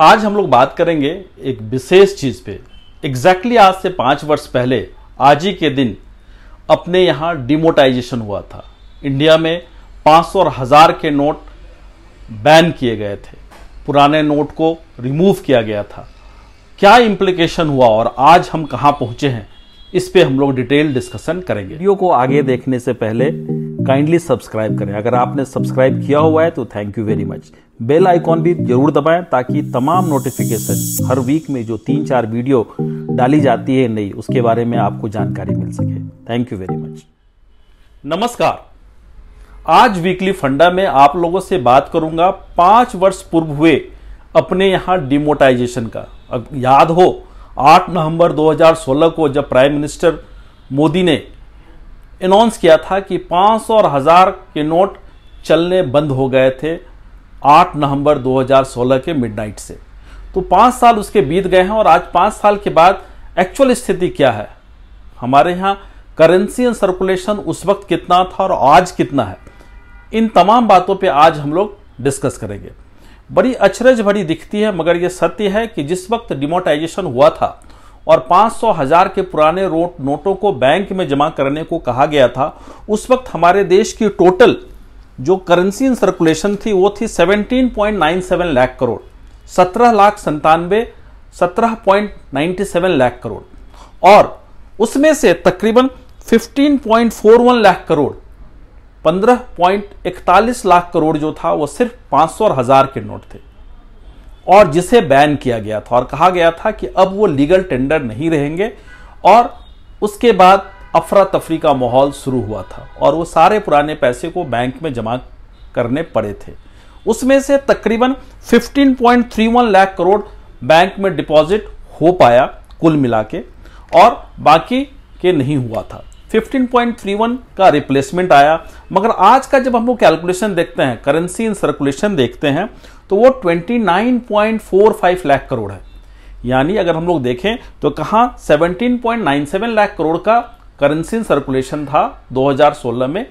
आज हम लोग बात करेंगे एक विशेष चीज़ पे एग्जैक्टली exactly आज से पांच वर्ष पहले आज ही के दिन अपने यहां डिमोटाइजेशन हुआ था इंडिया में पांच और हज़ार के नोट बैन किए गए थे पुराने नोट को रिमूव किया गया था क्या इम्प्लीकेशन हुआ और आज हम कहां पहुंचे हैं इस पे हम लोग डिटेल डिस्कशन करेंगे वीडियो को आगे देखने से पहले काइंडली सब्सक्राइब करें अगर आपने सब्सक्राइब किया हुआ है तो thank you very much bell icon भी जरूर दबाएं ताकि तमाम नोटिफिकेशन हर वीक में जो तीन चार वीडियो डाली जाती है नई उसके बारे में आपको जानकारी मिल सके थैंक यू वेरी मच नमस्कार आज वीकली फंडा में आप लोगों से बात करूंगा पांच वर्ष पूर्व हुए अपने यहां डिमोटाइजेशन का अब याद हो 8 नवंबर 2016 को जब प्राइम मिनिस्टर मोदी ने अनाउंस किया था कि 500 और हज़ार के नोट चलने बंद हो गए थे 8 नवंबर 2016 के मिडनाइट से तो पाँच साल उसके बीत गए हैं और आज पाँच साल के बाद एक्चुअल स्थिति क्या है हमारे यहाँ करेंसी एंड सर्कुलेशन उस वक्त कितना था और आज कितना है इन तमाम बातों पे आज हम लोग डिस्कस करेंगे बड़ी अचरज भरी दिखती है मगर ये सत्य है कि जिस वक्त डिमोटाइजेशन हुआ था और सौ हजार के पुराने रोट नोटों को बैंक में जमा करने को कहा गया था उस वक्त हमारे देश की टोटल जो करेंसी इन सर्कुलेशन थी वो थी 17.97 लाख करोड़ सत्रह लाख संतानवे सत्रह point ninety seven lakh crore और उसमें से तकरीबन 15.41 लाख करोड़ 15.41 लाख करोड़ जो था वो सिर्फ पांच सौ हजार के नोट थे और जिसे बैन किया गया था और कहा गया था कि अब वो लीगल टेंडर नहीं रहेंगे और उसके बाद अफरा तफरी का माहौल शुरू हुआ था और वो सारे पुराने पैसे को बैंक में जमा करने पड़े थे उसमें से तकरीबन 15.31 लाख करोड़ बैंक में डिपॉजिट हो पाया कुल मिला के और बाकी के नहीं हुआ था 15.31 का रिप्लेसमेंट आया मगर आज का जब हम वो कैलकुलेशन देखते हैं करेंसी इन सर्कुलेशन देखते हैं तो वो 29.45 लाख करोड़ है यानी अगर हम लोग देखें तो कहाँ 17.97 लाख करोड़ का करेंसी इन सर्कुलेशन था 2016 में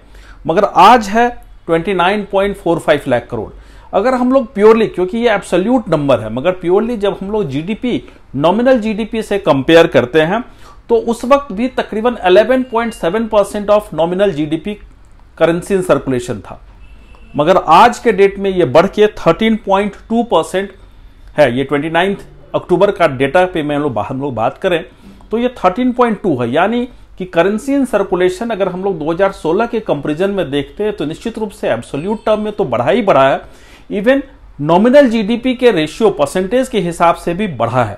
मगर आज है 29.45 लाख करोड़ अगर हम लोग प्योरली क्योंकि ये एब्सोल्यूट नंबर है मगर प्योरली जब हम लोग जीडीपी नॉमिनल जीडीपी से कंपेयर करते हैं तो उस वक्त भी तकरीबन 11.7 percent of nominal GDP currency in circulation था मगर आज के डेट में ये बढ़ के 13.2 परसेंट है ये 29 अक्टूबर का डेटा पे मैं लोग हम लोग बात करें तो ये 13.2 है यानी कि करेंसी इन सर्कुलेशन अगर हम लोग 2016 के कंपेरिजन में देखते हैं तो निश्चित रूप से एब्सोल्यूट टर्म में तो बढ़ा ही बढ़ा है इवन नॉमिनल जीडीपी के रेशियो परसेंटेज के हिसाब से भी बढ़ा है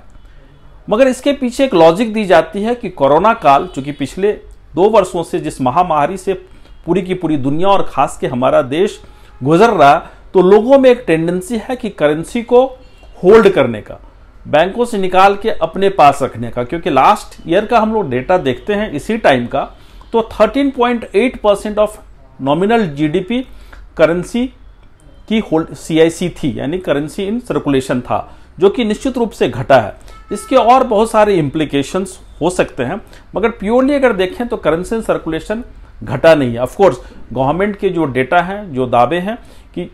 मगर इसके पीछे एक लॉजिक दी जाती है कि कोरोना काल चूंकि पिछले दो वर्षों से जिस महामारी से पूरी की पूरी दुनिया और खास के हमारा देश गुजर रहा तो लोगों में एक टेंडेंसी है कि करेंसी को होल्ड करने का बैंकों से निकाल के अपने पास रखने का क्योंकि लास्ट ईयर का हम लोग डेटा देखते हैं इसी टाइम का तो 13.8 percent of nominal GDP currency की होल्ड सीआईसी थी यानी करेंसी इन सर्कुलेशन था जो कि निश्चित रूप से घटा है इसके और बहुत सारे इम्प्लीकेशंस हो सकते हैं मगर प्योरली अगर देखें तो करेंसी सर्कुलेशन घटा नहीं है ऑफकोर्स गवर्नमेंट के जो डेटा हैं जो दावे हैं कि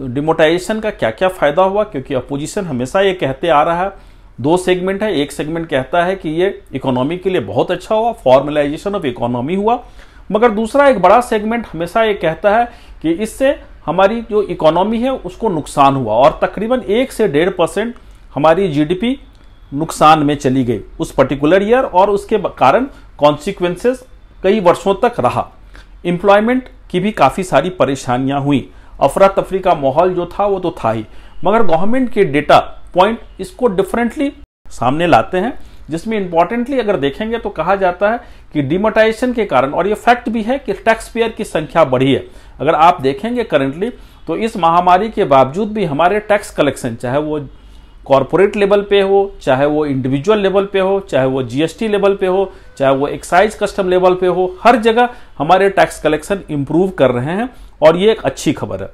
डिमोटाइजेशन का क्या क्या फ़ायदा हुआ क्योंकि अपोजिशन हमेशा ये कहते आ रहा है दो सेगमेंट है एक सेगमेंट कहता है कि ये इकोनॉमी के लिए बहुत अच्छा हुआ फॉर्मलाइजेशन ऑफ इकोनॉमी हुआ मगर दूसरा एक बड़ा सेगमेंट हमेशा ये कहता है कि इससे हमारी जो इकोनॉमी है उसको नुकसान हुआ और तकरीबन एक से डेढ़ परसेंट हमारी जीडीपी नुकसान में चली गई उस पर्टिकुलर ईयर और उसके कारण कॉन्सिक्वेंसेस कई वर्षों तक रहा एम्प्लॉयमेंट की भी काफ़ी सारी परेशानियां हुई अफरा तफरी का माहौल जो था वो तो था ही मगर गवर्नमेंट के डेटा पॉइंट इसको डिफरेंटली सामने लाते हैं जिसमें इंपॉर्टेंटली अगर देखेंगे तो कहा जाता है कि डिमोटाइजेशन के कारण और ये फैक्ट भी है कि टैक्स पेयर की संख्या बढ़ी है अगर आप देखेंगे करंटली तो इस महामारी के बावजूद भी हमारे टैक्स कलेक्शन चाहे वो कॉरपोरेट लेवल पे हो चाहे वो इंडिविजुअल लेवल पे हो चाहे वो जीएसटी लेवल पे हो चाहे वो एक्साइज कस्टम लेवल पे हो हर जगह हमारे टैक्स कलेक्शन इंप्रूव कर रहे हैं और ये एक अच्छी खबर है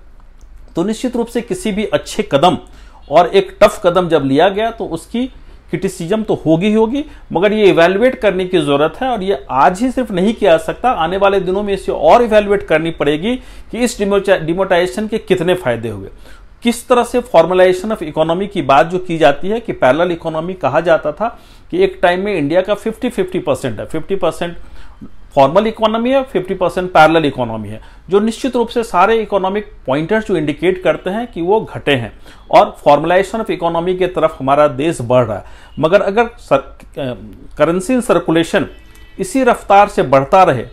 तो निश्चित रूप से किसी भी अच्छे कदम और एक टफ कदम जब लिया गया तो उसकी क्रिटिसिजम तो होगी ही होगी मगर ये इवेल्युएट करने की जरूरत है और ये आज ही सिर्फ नहीं किया जा सकता आने वाले दिनों में इसे और इवेल्युएट करनी पड़ेगी कि इस डिमोटाइजेशन के कितने फायदे हुए किस तरह से फॉर्मलाइजेशन ऑफ इकोनॉमी की बात जो की जाती है कि पैरल इकोनॉमी कहा जाता था कि एक टाइम में इंडिया का 50 50 परसेंट है 50 परसेंट फॉर्मल इकोनॉमी है 50 परसेंट पैरल इकोनॉमी है जो निश्चित रूप से सारे इकोनॉमिक पॉइंटर्स जो इंडिकेट करते हैं कि वो घटे हैं और फॉर्मलाइजेशन ऑफ इकोनॉमी के तरफ हमारा देश बढ़ रहा है मगर अगर करेंसी सर्कुलेशन इसी रफ्तार से बढ़ता रहे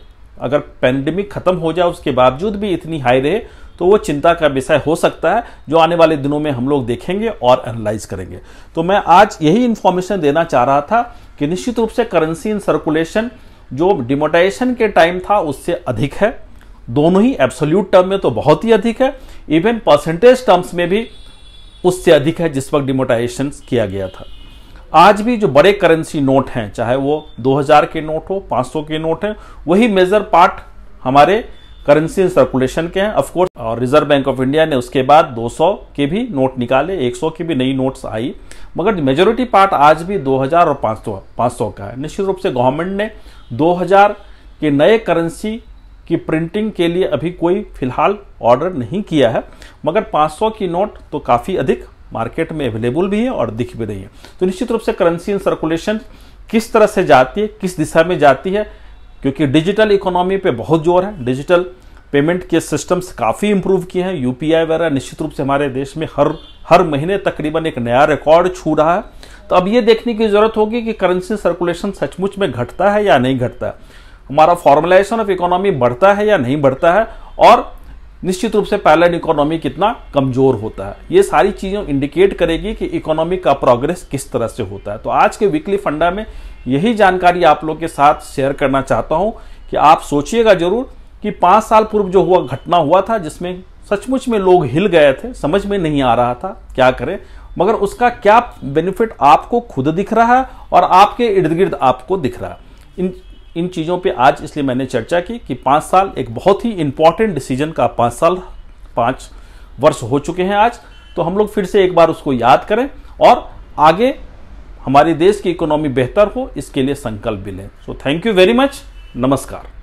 अगर पेंडेमिक खत्म हो जाए उसके बावजूद भी इतनी हाई रहे तो वो चिंता का विषय हो सकता है जो आने वाले दिनों में हम लोग देखेंगे और एनालाइज करेंगे तो मैं आज यही इन्फॉर्मेशन देना चाह रहा था कि निश्चित रूप से करेंसी इन सर्कुलेशन जो डिमोटाइजेशन के टाइम था उससे अधिक है दोनों ही एब्सोल्यूट टर्म में तो बहुत ही अधिक है इवन परसेंटेज टर्म्स में भी उससे अधिक है जिस वक्त डिमोटाइजेशन किया गया था आज भी जो बड़े करेंसी नोट हैं चाहे वो 2000 के नोट हो 500 के नोट हैं वही मेजर पार्ट हमारे करेंसी सर्कुलेशन के हैं ऑफकोर्स और रिजर्व बैंक ऑफ इंडिया ने उसके बाद 200 के भी नोट निकाले 100 की भी नई नोट्स आई मगर मेजोरिटी पार्ट आज भी 2000 और 500 500 का है निश्चित रूप से गवर्नमेंट ने 2000 के नए करेंसी की प्रिंटिंग के लिए अभी कोई फिलहाल ऑर्डर नहीं किया है मगर 500 की नोट तो काफ़ी अधिक मार्केट में अवेलेबल भी है और दिख भी रही है तो निश्चित रूप से करेंसी इन सर्कुलेशन किस तरह से जाती है किस दिशा में जाती है क्योंकि डिजिटल इकोनॉमी पे बहुत जोर है डिजिटल पेमेंट के सिस्टम्स काफ़ी इम्प्रूव किए हैं यूपीआई वगैरह निश्चित रूप से हमारे देश में हर हर महीने तकरीबन एक नया रिकॉर्ड छू रहा है तो अब ये देखने की ज़रूरत होगी कि करेंसी सर्कुलेशन सचमुच में घटता है या नहीं घटता है हमारा फॉर्मलाइजेशन ऑफ इकोनॉमी बढ़ता है या नहीं बढ़ता है और निश्चित रूप से पैलन इकोनॉमी कितना कमजोर होता है ये सारी चीज़ें इंडिकेट करेगी कि इकोनॉमी का प्रोग्रेस किस तरह से होता है तो आज के वीकली फंडा में यही जानकारी आप लोग के साथ शेयर करना चाहता हूं कि आप सोचिएगा जरूर कि पांच साल पूर्व जो हुआ घटना हुआ था जिसमें सचमुच में लोग हिल गए थे समझ में नहीं आ रहा था क्या करें मगर उसका क्या बेनिफिट आपको खुद दिख रहा है और आपके इर्द गिर्द आपको दिख रहा है इन चीज़ों पे आज इसलिए मैंने चर्चा की कि पाँच साल एक बहुत ही इम्पॉर्टेंट डिसीजन का पाँच साल पाँच वर्ष हो चुके हैं आज तो हम लोग फिर से एक बार उसको याद करें और आगे हमारे देश की इकोनॉमी बेहतर हो इसके लिए संकल्प भी लें so thank you very much नमस्कार